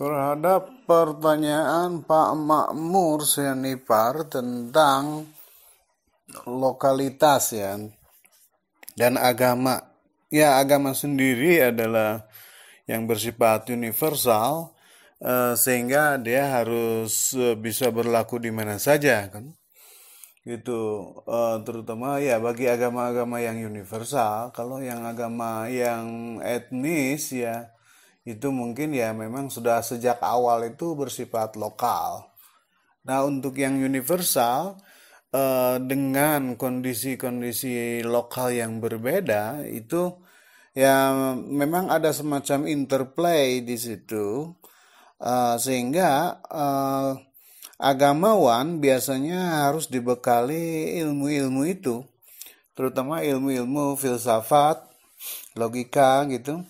terhadap pertanyaan Pak Makmur Senipar tentang lokalitas ya dan agama. Ya agama sendiri adalah yang bersifat universal eh, sehingga dia harus eh, bisa berlaku di mana saja kan gitu eh, terutama ya bagi agama-agama yang universal kalau yang agama yang etnis ya itu mungkin ya memang sudah sejak awal itu bersifat lokal. Nah untuk yang universal eh, dengan kondisi-kondisi lokal yang berbeda itu ya memang ada semacam interplay di situ eh, sehingga eh, agamawan biasanya harus dibekali ilmu-ilmu itu terutama ilmu-ilmu filsafat logika gitu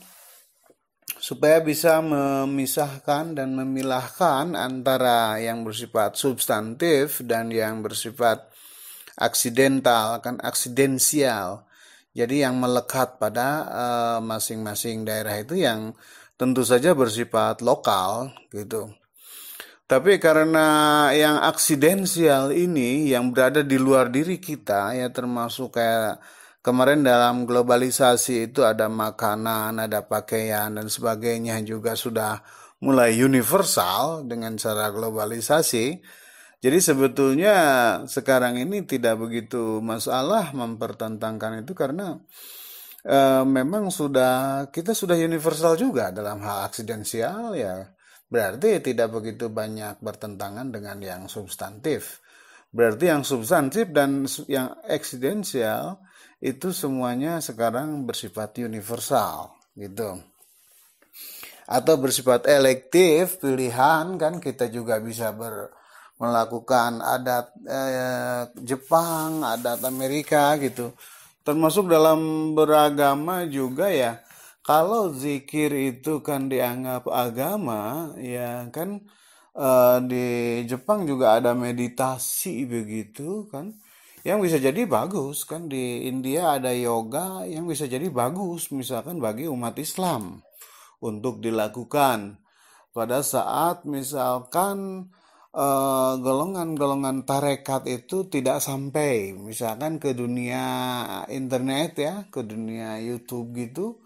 supaya bisa memisahkan dan memilahkan antara yang bersifat substantif dan yang bersifat aksidental akan aksidensial jadi yang melekat pada eh, masing-masing uh, daerah itu yang tentu saja bersifat lokal gitu tapi karena yang aksidensial ini yang berada di luar diri kita ya termasuk kayak Kemarin dalam globalisasi itu ada makanan, ada pakaian dan sebagainya juga sudah mulai universal dengan cara globalisasi. Jadi sebetulnya sekarang ini tidak begitu masalah mempertentangkan itu karena e, memang sudah kita sudah universal juga dalam hal aksidensial ya. Berarti tidak begitu banyak bertentangan dengan yang substantif. Berarti yang substantif dan yang eksidensial itu semuanya sekarang bersifat universal gitu atau bersifat elektif pilihan kan kita juga bisa ber melakukan adat eh, Jepang, adat Amerika gitu. Termasuk dalam beragama juga ya. Kalau zikir itu kan dianggap agama, ya kan eh, di Jepang juga ada meditasi begitu kan yang bisa jadi bagus kan di India ada yoga yang bisa jadi bagus misalkan bagi umat Islam untuk dilakukan pada saat misalkan golongan eh, golongan-golongan tarekat itu tidak sampai misalkan ke dunia internet ya ke dunia YouTube gitu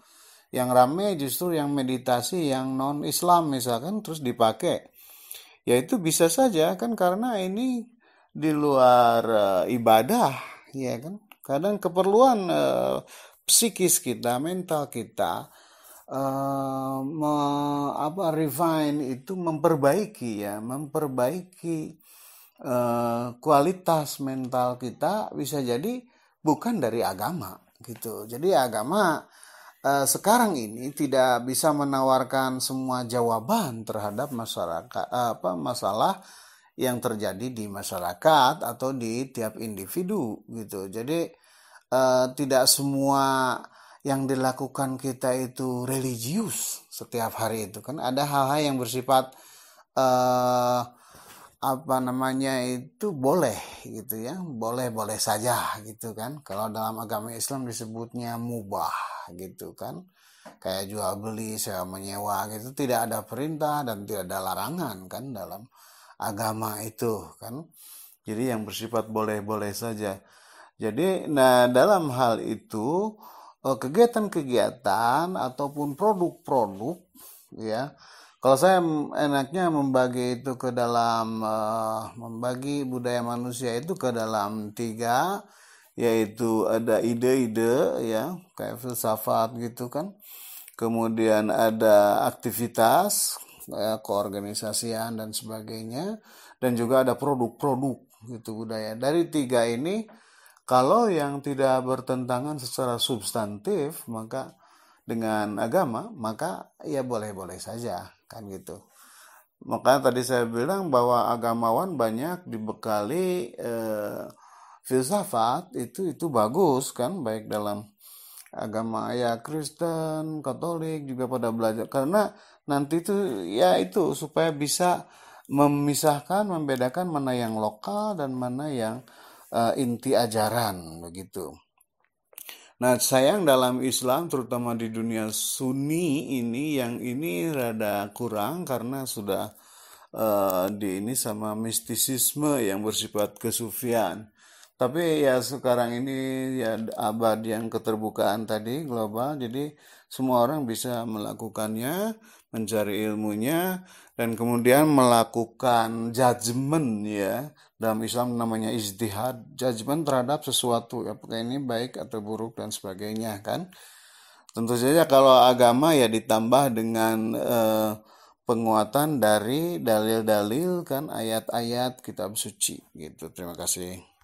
yang ramai justru yang meditasi yang non Islam misalkan terus dipakai ya itu bisa saja kan karena ini di luar uh, ibadah ya kan kadang keperluan uh, psikis kita mental kita uh, me, apa refine itu memperbaiki ya memperbaiki uh, kualitas mental kita bisa jadi bukan dari agama gitu jadi agama sekarang ini tidak bisa menawarkan semua jawaban terhadap masyarakat apa masalah yang terjadi di masyarakat atau di tiap individu gitu. Jadi eh, tidak semua yang dilakukan kita itu religius setiap hari itu kan ada hal-hal yang bersifat eh, apa namanya itu boleh gitu ya boleh boleh saja gitu kan kalau dalam agama Islam disebutnya mubah gitu kan kayak jual beli sewa menyewa gitu tidak ada perintah dan tidak ada larangan kan dalam agama itu kan jadi yang bersifat boleh-boleh saja jadi nah dalam hal itu eh, kegiatan-kegiatan ataupun produk-produk ya kalau saya enaknya membagi itu ke dalam uh, membagi budaya manusia itu ke dalam tiga yaitu ada ide-ide ya kayak filsafat gitu kan kemudian ada aktivitas ya, keorganisasian dan sebagainya dan juga ada produk-produk gitu budaya dari tiga ini kalau yang tidak bertentangan secara substantif maka dengan agama maka ya boleh-boleh saja kan gitu maka tadi saya bilang bahwa agamawan banyak dibekali eh, filsafat itu itu bagus kan baik dalam agama ya Kristen, Katolik juga pada belajar karena nanti itu ya itu supaya bisa memisahkan, membedakan mana yang lokal dan mana yang uh, inti ajaran begitu. Nah, sayang dalam Islam terutama di dunia Sunni ini yang ini rada kurang karena sudah uh, di ini sama mistisisme yang bersifat kesufian tapi ya sekarang ini ya abad yang keterbukaan tadi global jadi semua orang bisa melakukannya mencari ilmunya dan kemudian melakukan judgement ya dalam Islam namanya izdihad judgement terhadap sesuatu apakah ini baik atau buruk dan sebagainya kan tentu saja kalau agama ya ditambah dengan eh, penguatan dari dalil-dalil kan ayat-ayat kitab suci gitu terima kasih